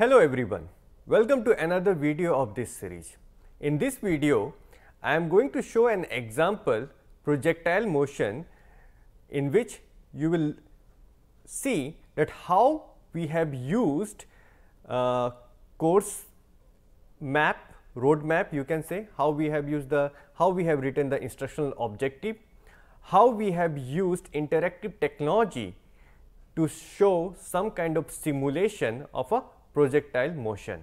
Hello everyone, welcome to another video of this series. In this video, I am going to show an example projectile motion in which you will see that how we have used uh, course map, roadmap you can say, how we have used the, how we have written the instructional objective, how we have used interactive technology to show some kind of simulation of a projectile motion.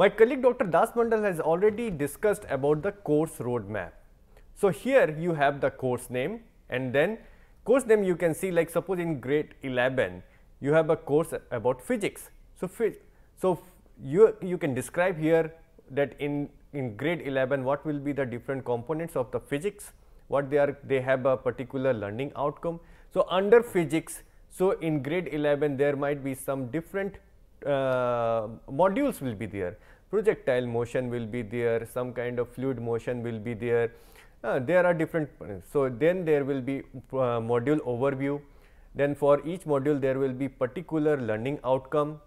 My colleague Dr. Das Mandal has already discussed about the course roadmap. So here you have the course name and then course name you can see like suppose in grade 11 you have a course about physics. So, so you, you can describe here that in, in grade 11 what will be the different components of the physics, what they are they have a particular learning outcome. So, under physics so, in grade 11 there might be some different uh, modules will be there, projectile motion will be there, some kind of fluid motion will be there, uh, there are different. So, then there will be uh, module overview, then for each module there will be particular learning outcome,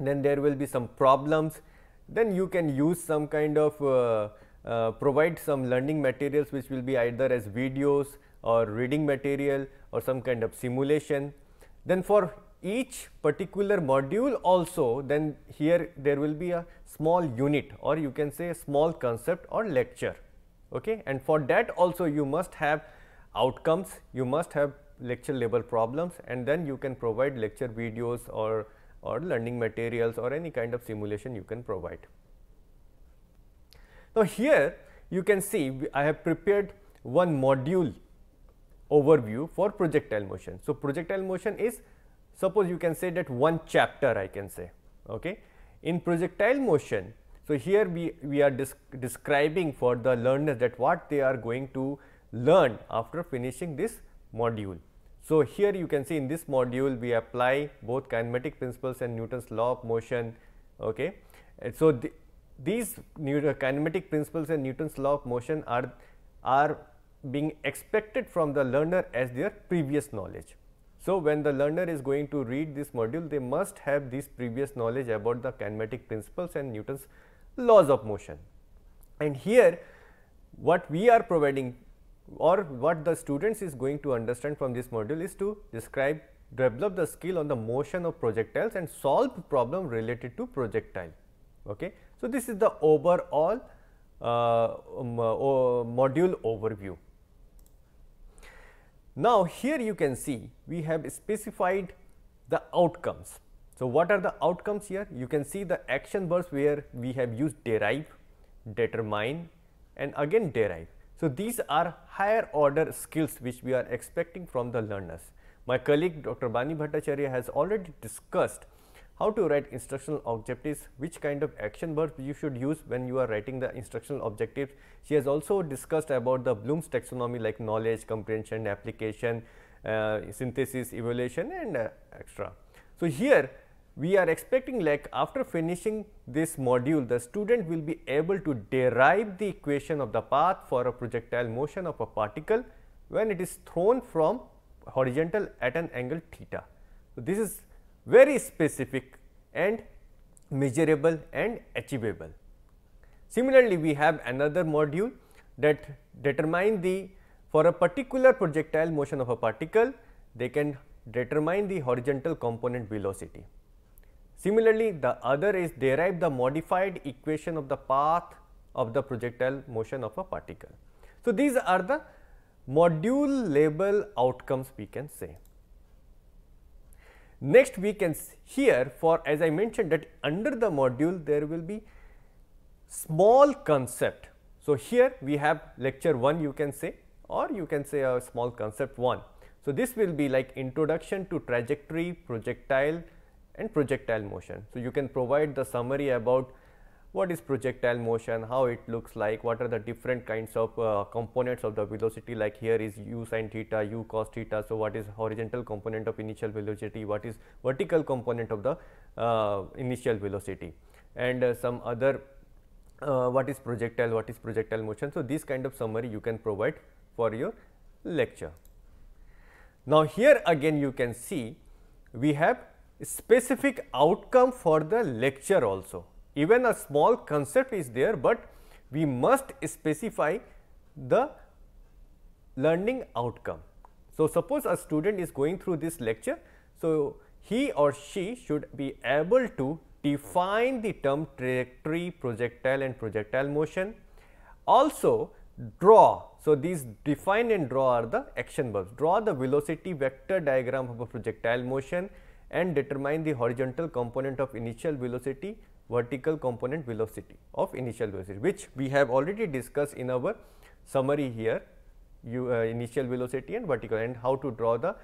then there will be some problems, then you can use some kind of uh, uh, provide some learning materials which will be either as videos or reading material or some kind of simulation then for each particular module also then here there will be a small unit or you can say a small concept or lecture. Okay? And for that also you must have outcomes, you must have lecture level problems and then you can provide lecture videos or, or learning materials or any kind of simulation you can provide. Now, here you can see I have prepared one module overview for projectile motion. So, projectile motion is suppose you can say that one chapter I can say. Okay. In projectile motion, so here we, we are describing for the learners that what they are going to learn after finishing this module. So, here you can see in this module we apply both kinematic principles and Newton's law of motion. Okay. And so, the, these kinematic principles and Newton's law of motion are, are being expected from the learner as their previous knowledge. So, when the learner is going to read this module, they must have this previous knowledge about the kinematic principles and Newton's laws of motion. And here, what we are providing or what the students is going to understand from this module is to describe, develop the skill on the motion of projectiles and solve problem related to projectile. Okay. So, this is the overall uh, um, uh, module overview. Now, here you can see we have specified the outcomes. So, what are the outcomes here? You can see the action verbs where we have used derive, determine and again derive. So, these are higher order skills which we are expecting from the learners. My colleague Dr. Bani Bhattacharya has already discussed how to write instructional objectives, which kind of action verbs you should use when you are writing the instructional objectives. She has also discussed about the Bloom's taxonomy like knowledge, comprehension, application, uh, synthesis, evaluation and uh, extra. So, here we are expecting like after finishing this module, the student will be able to derive the equation of the path for a projectile motion of a particle when it is thrown from horizontal at an angle theta. So, this is very specific and measurable and achievable. Similarly, we have another module that determine the for a particular projectile motion of a particle, they can determine the horizontal component velocity. Similarly, the other is derive the modified equation of the path of the projectile motion of a particle. So, these are the module level outcomes we can say. Next we can here for as I mentioned that under the module there will be small concept. So, here we have lecture 1 you can say or you can say a small concept 1. So, this will be like introduction to trajectory, projectile and projectile motion. So, you can provide the summary about what is projectile motion, how it looks like, what are the different kinds of uh, components of the velocity like here is u sin theta, u cos theta. So, what is horizontal component of initial velocity, what is vertical component of the uh, initial velocity and uh, some other uh, what is projectile, what is projectile motion. So, this kind of summary you can provide for your lecture. Now, here again you can see we have specific outcome for the lecture also even a small concept is there, but we must specify the learning outcome. So, suppose a student is going through this lecture. So, he or she should be able to define the term trajectory, projectile and projectile motion. Also draw, so these define and draw are the action verbs, draw the velocity vector diagram of a projectile motion and determine the horizontal component of initial velocity vertical component velocity of initial velocity which we have already discussed in our summary here you, uh, initial velocity and vertical and how to draw the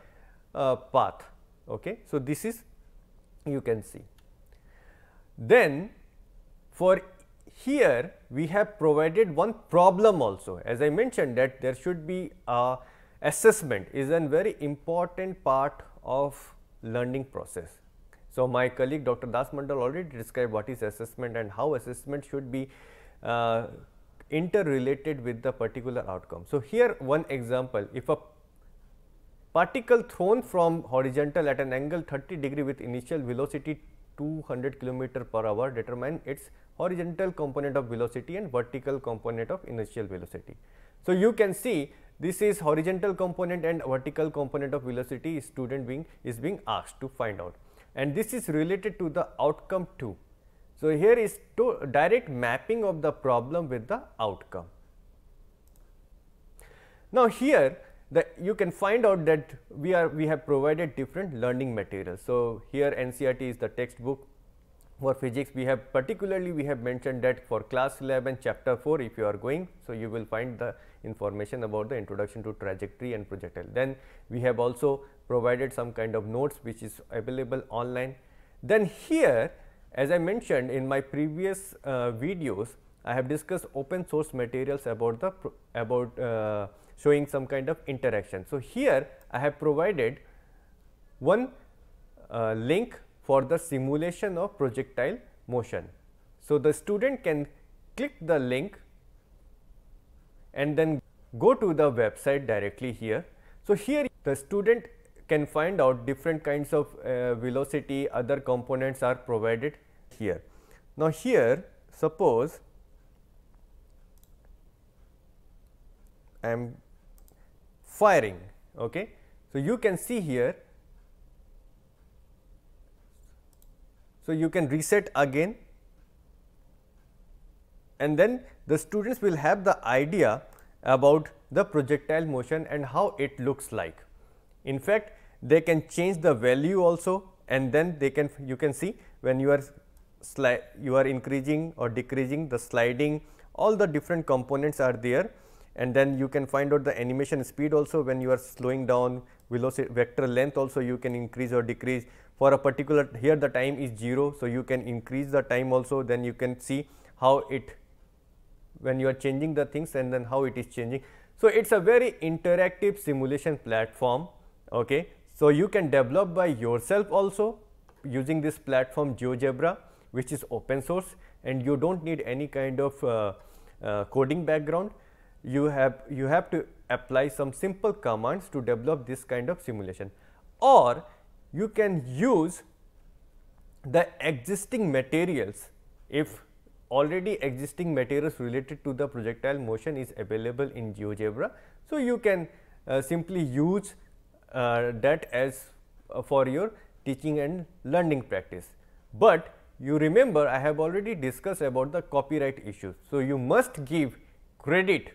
uh, path. Okay. So, this is you can see. Then for here we have provided one problem also as I mentioned that there should be assessment is a very important part of learning process so, my colleague Dr. Das Mandal already described what is assessment and how assessment should be uh, interrelated with the particular outcome. So, here one example if a particle thrown from horizontal at an angle 30 degree with initial velocity 200 kilometer per hour determine its horizontal component of velocity and vertical component of initial velocity. So, you can see this is horizontal component and vertical component of velocity student being is being asked to find out and this is related to the outcome too. So, here is direct mapping of the problem with the outcome. Now, here you can find out that we are we have provided different learning materials. So, here NCRT is the textbook for physics we have particularly we have mentioned that for class 11 chapter 4 if you are going. So, you will find the information about the introduction to trajectory and projectile. Then we have also provided some kind of notes which is available online. Then here as I mentioned in my previous uh, videos I have discussed open source materials about the about uh, showing some kind of interaction. So, here I have provided one uh, link for the simulation of projectile motion. So, the student can click the link and then go to the website directly here. So, here the student can find out different kinds of uh, velocity other components are provided here. Now, here suppose I am firing. Okay. So, you can see here So, you can reset again and then the students will have the idea about the projectile motion and how it looks like. In fact, they can change the value also and then they can you can see when you are slide you are increasing or decreasing the sliding all the different components are there and then you can find out the animation speed also when you are slowing down velocity vector length also you can increase or decrease for a particular here the time is 0. So, you can increase the time also then you can see how it when you are changing the things and then how it is changing. So, it is a very interactive simulation platform. Okay. So, you can develop by yourself also using this platform GeoGebra which is open source and you do not need any kind of uh, uh, coding background. You have you have to apply some simple commands to develop this kind of simulation or you can use the existing materials if already existing materials related to the projectile motion is available in GeoGebra. So, you can uh, simply use uh, that as uh, for your teaching and learning practice. But you remember I have already discussed about the copyright issue. So, you must give credit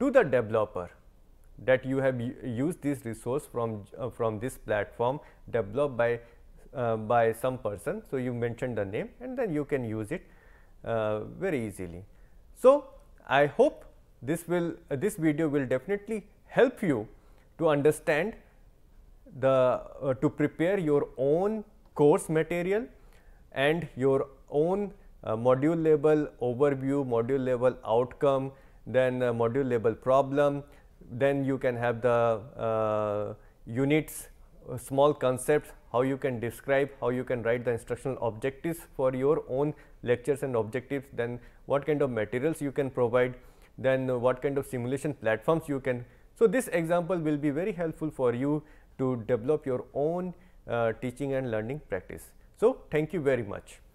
to the developer that you have used this resource from uh, from this platform developed by uh, by some person. So, you mention the name and then you can use it uh, very easily. So, I hope this will uh, this video will definitely help you to understand the uh, to prepare your own course material and your own uh, module level overview, module level outcome, then module level problem, then you can have the uh, units, uh, small concepts, how you can describe, how you can write the instructional objectives for your own lectures and objectives, then what kind of materials you can provide, then what kind of simulation platforms you can. So, this example will be very helpful for you to develop your own uh, teaching and learning practice. So, thank you very much.